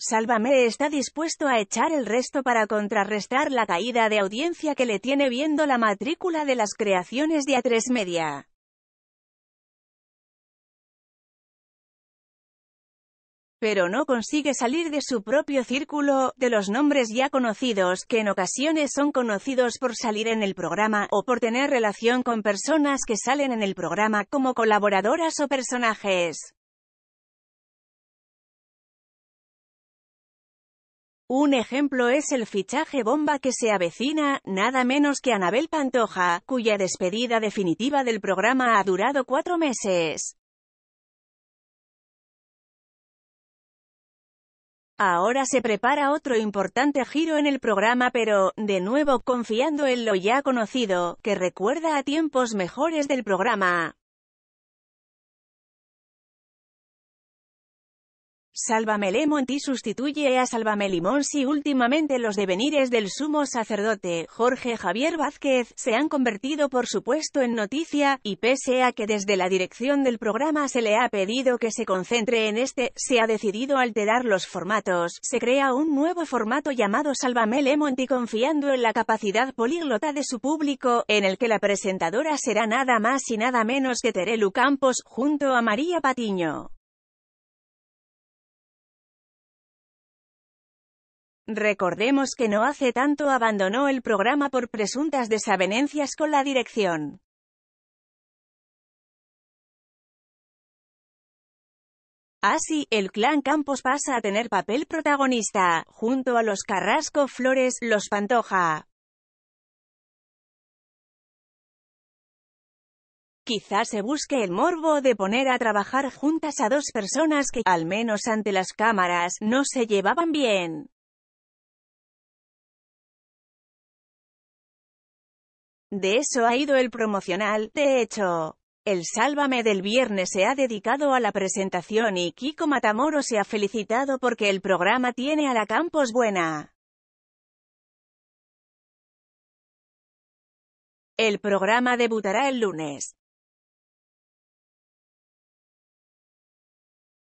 Sálvame está dispuesto a echar el resto para contrarrestar la caída de audiencia que le tiene viendo la matrícula de las creaciones de A3 Media. Pero no consigue salir de su propio círculo, de los nombres ya conocidos, que en ocasiones son conocidos por salir en el programa, o por tener relación con personas que salen en el programa como colaboradoras o personajes. Un ejemplo es el fichaje bomba que se avecina, nada menos que Anabel Pantoja, cuya despedida definitiva del programa ha durado cuatro meses. Ahora se prepara otro importante giro en el programa pero, de nuevo, confiando en lo ya conocido, que recuerda a tiempos mejores del programa. Sálvame Monti sustituye a Sálvame y Últimamente los devenires del sumo sacerdote, Jorge Javier Vázquez, se han convertido por supuesto en noticia, y pese a que desde la dirección del programa se le ha pedido que se concentre en este, se ha decidido alterar los formatos. Se crea un nuevo formato llamado Sálvame y confiando en la capacidad políglota de su público, en el que la presentadora será nada más y nada menos que Terelu Campos, junto a María Patiño. Recordemos que no hace tanto abandonó el programa por presuntas desavenencias con la dirección. Así, el clan Campos pasa a tener papel protagonista, junto a los Carrasco Flores, los Pantoja. Quizás se busque el morbo de poner a trabajar juntas a dos personas que, al menos ante las cámaras, no se llevaban bien. De eso ha ido el promocional, de hecho. El Sálvame del viernes se ha dedicado a la presentación y Kiko Matamoro se ha felicitado porque el programa tiene a la Campos buena. El programa debutará el lunes.